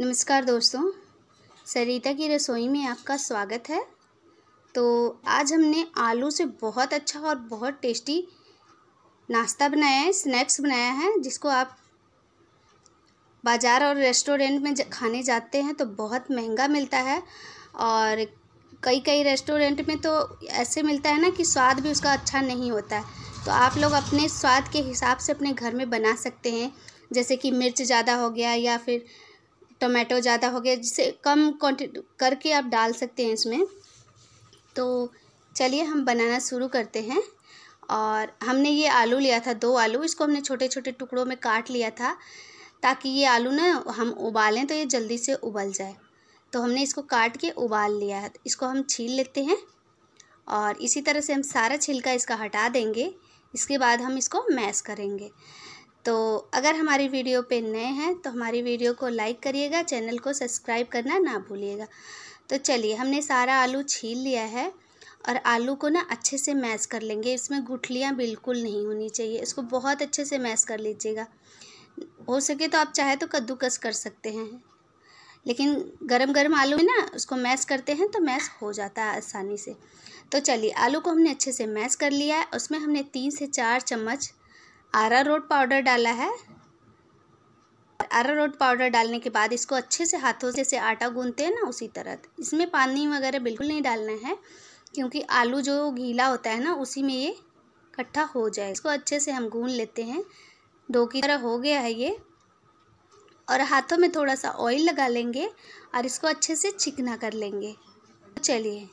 नमस्कार दोस्तों सरिता की रसोई में आपका स्वागत है तो आज हमने आलू से बहुत अच्छा और बहुत टेस्टी नाश्ता बनाया है स्नैक्स बनाया है जिसको आप बाज़ार और रेस्टोरेंट में खाने जाते हैं तो बहुत महंगा मिलता है और कई कई रेस्टोरेंट में तो ऐसे मिलता है ना कि स्वाद भी उसका अच्छा नहीं होता है तो आप लोग अपने स्वाद के हिसाब से अपने घर में बना सकते हैं जैसे कि मिर्च ज़्यादा हो गया या फिर टमाटो ज़्यादा हो गया जिसे कम करके आप डाल सकते हैं इसमें तो चलिए हम बनाना शुरू करते हैं और हमने ये आलू लिया था दो आलू इसको हमने छोटे छोटे टुकड़ों में काट लिया था ताकि ये आलू ना हम उबालें तो ये जल्दी से उबल जाए तो हमने इसको काट के उबाल लिया है इसको हम छील लेते हैं और इसी तरह से हम सारा छिलका इसका हटा देंगे इसके बाद हम इसको मैश करेंगे तो अगर हमारी वीडियो पे नए हैं तो हमारी वीडियो को लाइक करिएगा चैनल को सब्सक्राइब करना ना भूलिएगा तो चलिए हमने सारा आलू छील लिया है और आलू को ना अच्छे से मैश कर लेंगे इसमें गुठलियाँ बिल्कुल नहीं होनी चाहिए इसको बहुत अच्छे से मैश कर लीजिएगा हो सके तो आप चाहे तो कद्दूकस कर सकते हैं लेकिन गरम गरम आलू में ना उसको मैश करते हैं तो मैश हो जाता है आसानी से तो चलिए आलू को हमने अच्छे से मैश कर लिया है उसमें हमने तीन से चार चम्मच आरा रोट पाउडर डाला है आरा रोट पाउडर डालने के बाद इसको अच्छे से हाथों से जैसे आटा गूंदते हैं ना उसी तरह इसमें पानी वगैरह बिल्कुल नहीं डालना है क्योंकि आलू जो गीला होता है ना उसी में ये इकट्ठा हो जाए इसको अच्छे से हम गून लेते हैं डो की तरह हो गया है ये और हाथों में थोड़ा सा ऑयल लगा लेंगे और इसको अच्छे से चिकना कर लेंगे तो चलिए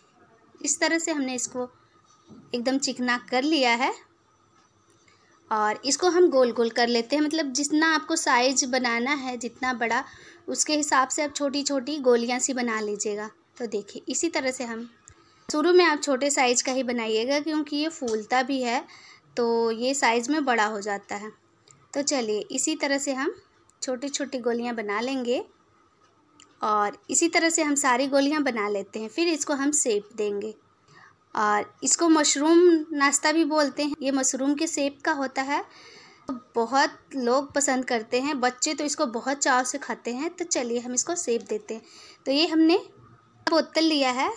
इस तरह से हमने इसको एकदम चिकना कर लिया है और इसको हम गोल गोल कर लेते हैं मतलब जितना आपको साइज बनाना है जितना बड़ा उसके हिसाब से आप छोटी छोटी गोलियाँ सी बना लीजिएगा तो देखिए इसी तरह से हम शुरू में आप छोटे साइज का ही बनाइएगा क्योंकि ये फूलता भी है तो ये साइज़ में बड़ा हो जाता है तो चलिए इसी तरह से हम छोटी छोटी गोलियां बना लेंगे और इसी तरह से हम सारी गोलियां बना लेते हैं फिर इसको हम सेप देंगे और इसको मशरूम नाश्ता भी बोलते हैं ये मशरूम के सेप का होता है बहुत लोग पसंद करते हैं बच्चे तो इसको बहुत चाव से खाते हैं तो चलिए हम इसको सेप देते हैं तो ये हमने बोतल लिया है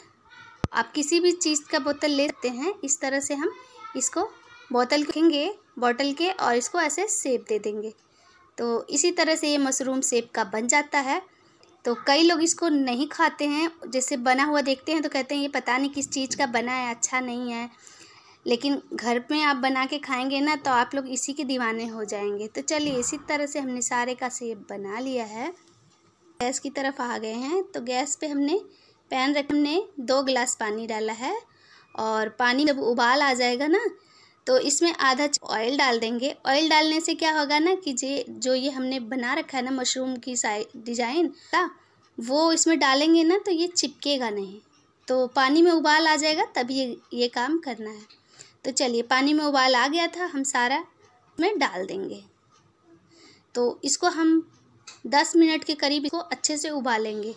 आप किसी भी चीज़ का बोतल ले सकते हैं इस तरह से हम इसको बोतल रखेंगे बॉटल के और इसको ऐसे सेब दे देंगे तो इसी तरह से ये मशरूम सेब का बन जाता है तो कई लोग इसको नहीं खाते हैं जैसे बना हुआ देखते हैं तो कहते हैं ये पता नहीं किस चीज़ का बना है अच्छा नहीं है लेकिन घर में आप बना के खाएंगे ना तो आप लोग इसी के दीवाने हो जाएंगे तो चलिए इसी तरह से हमने सारे का सेब बना लिया है गैस की तरफ आ गए हैं तो गैस पे हमने पैन रख हमने दो गिलास पानी डाला है और पानी जब उबाल आ जाएगा ना तो इसमें आधा ऑयल डाल देंगे ऑयल डालने से क्या होगा ना कि जे जो ये हमने बना रखा है ना मशरूम की डिजाइन का वो इसमें डालेंगे ना तो ये चिपकेगा नहीं तो पानी में उबाल आ जाएगा तभी ये काम करना है तो चलिए पानी में उबाल आ गया था हम सारा में डाल देंगे तो इसको हम दस मिनट के करीब इसको अच्छे से उबालेंगे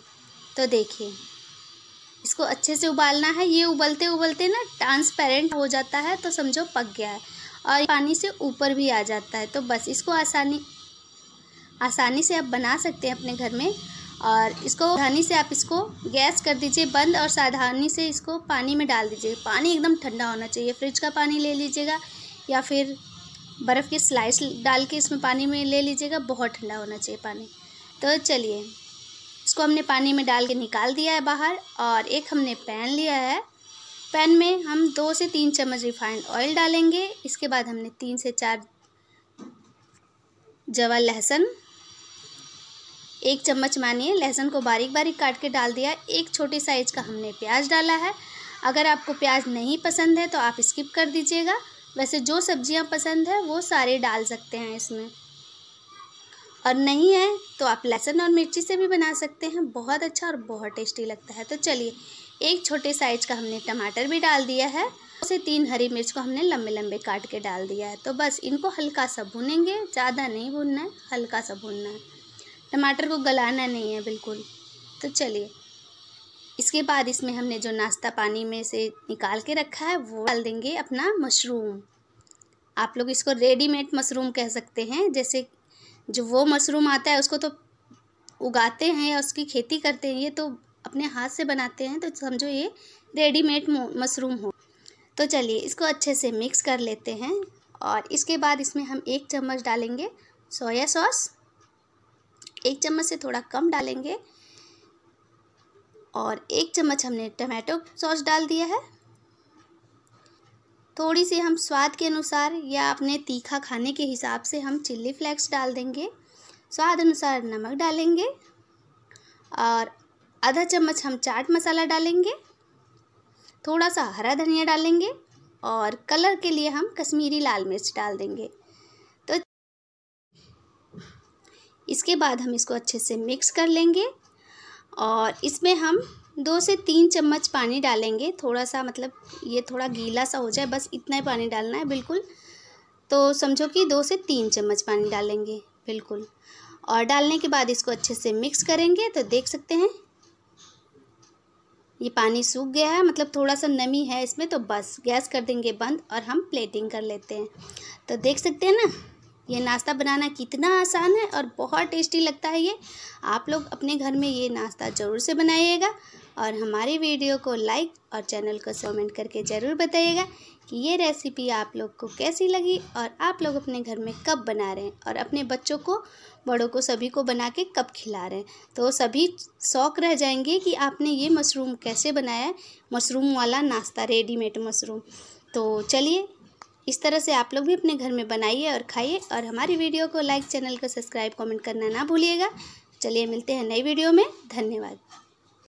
तो देखिए इसको अच्छे से उबालना है ये उबलते उबलते ना ट्रांसपेरेंट हो जाता है तो समझो पक गया है और पानी से ऊपर भी आ जाता है तो बस इसको आसानी आसानी से आप बना सकते हैं अपने घर में और इसको आसानी से आप इसको गैस कर दीजिए बंद और सावधानी से इसको पानी में डाल दीजिए पानी एकदम ठंडा होना चाहिए फ्रिज का पानी ले लीजिएगा या फिर बर्फ़ की स्लाइस डाल के इसमें पानी में ले लीजिएगा बहुत ठंडा होना चाहिए पानी तो चलिए इसको हमने पानी में डाल के निकाल दिया है बाहर और एक हमने पैन लिया है पैन में हम दो से तीन चम्मच रिफाइंड ऑयल डालेंगे इसके बाद हमने तीन से चार जवा लहसुन एक चम्मच मानिए लहसुन को बारीक बारीक काट के डाल दिया एक छोटे साइज़ का हमने प्याज डाला है अगर आपको प्याज नहीं पसंद है तो आप स्किप कर दीजिएगा वैसे जो सब्जियां पसंद है वो सारे डाल सकते हैं इसमें और नहीं है तो आप लहसुन और मिर्ची से भी बना सकते हैं बहुत अच्छा और बहुत टेस्टी लगता है तो चलिए एक छोटे साइज का हमने टमाटर भी डाल दिया है उसे तीन हरी मिर्च को हमने लंबे लंबे काट के डाल दिया है तो बस इनको हल्का सा भूनेंगे ज़्यादा नहीं भूनना है हल्का सा भूनना है टमाटर को गलाना नहीं है बिल्कुल तो चलिए इसके बाद इसमें हमने जो नाश्ता पानी में से निकाल के रखा है वो डाल देंगे अपना मशरूम आप लोग इसको रेडीमेड मशरूम कह सकते हैं जैसे जो वो मशरूम आता है उसको तो उगाते हैं या उसकी खेती करते हैं ये तो अपने हाथ से बनाते हैं तो समझो ये रेडीमेड मशरूम हो तो चलिए इसको अच्छे से मिक्स कर लेते हैं और इसके बाद इसमें हम एक चम्मच डालेंगे सोया सॉस एक चम्मच से थोड़ा कम डालेंगे और एक चम्मच हमने टमाटो सॉस डाल दिया है थोड़ी सी हम स्वाद के अनुसार या अपने तीखा खाने के हिसाब से हम चिल्ली फ्लेक्स डाल देंगे स्वाद अनुसार नमक डालेंगे और आधा चम्मच हम चाट मसाला डालेंगे थोड़ा सा हरा धनिया डालेंगे और कलर के लिए हम कश्मीरी लाल मिर्च डाल देंगे तो इसके बाद हम इसको अच्छे से मिक्स कर लेंगे और इसमें हम दो से तीन चम्मच पानी डालेंगे थोड़ा सा मतलब ये थोड़ा गीला सा हो जाए बस इतना ही पानी डालना है बिल्कुल तो समझो कि दो से तीन चम्मच पानी डालेंगे बिल्कुल और डालने के बाद इसको अच्छे से मिक्स करेंगे तो देख सकते हैं ये पानी सूख गया है मतलब थोड़ा सा नमी है इसमें तो बस गैस कर देंगे बंद और हम प्लेटिंग कर लेते हैं तो देख सकते हैं ना ये नाश्ता बनाना कितना आसान है और बहुत टेस्टी लगता है ये आप लोग अपने घर में ये नाश्ता ज़रूर से बनाइएगा और हमारे वीडियो को लाइक और चैनल को कमेंट करके ज़रूर बताइएगा कि ये रेसिपी आप लोग को कैसी लगी और आप लोग अपने घर में कब बना रहे हैं और अपने बच्चों को बड़ों को सभी को बना के कब खिला रहे हैं तो सभी शौक रह जाएंगे कि आपने ये मशरूम कैसे बनाया मशरूम वाला नाश्ता रेडीमेड मशरूम तो चलिए इस तरह से आप लोग भी अपने घर में बनाइए और खाइए और हमारी वीडियो को लाइक चैनल को सब्सक्राइब कमेंट करना ना भूलिएगा चलिए मिलते हैं नई वीडियो में धन्यवाद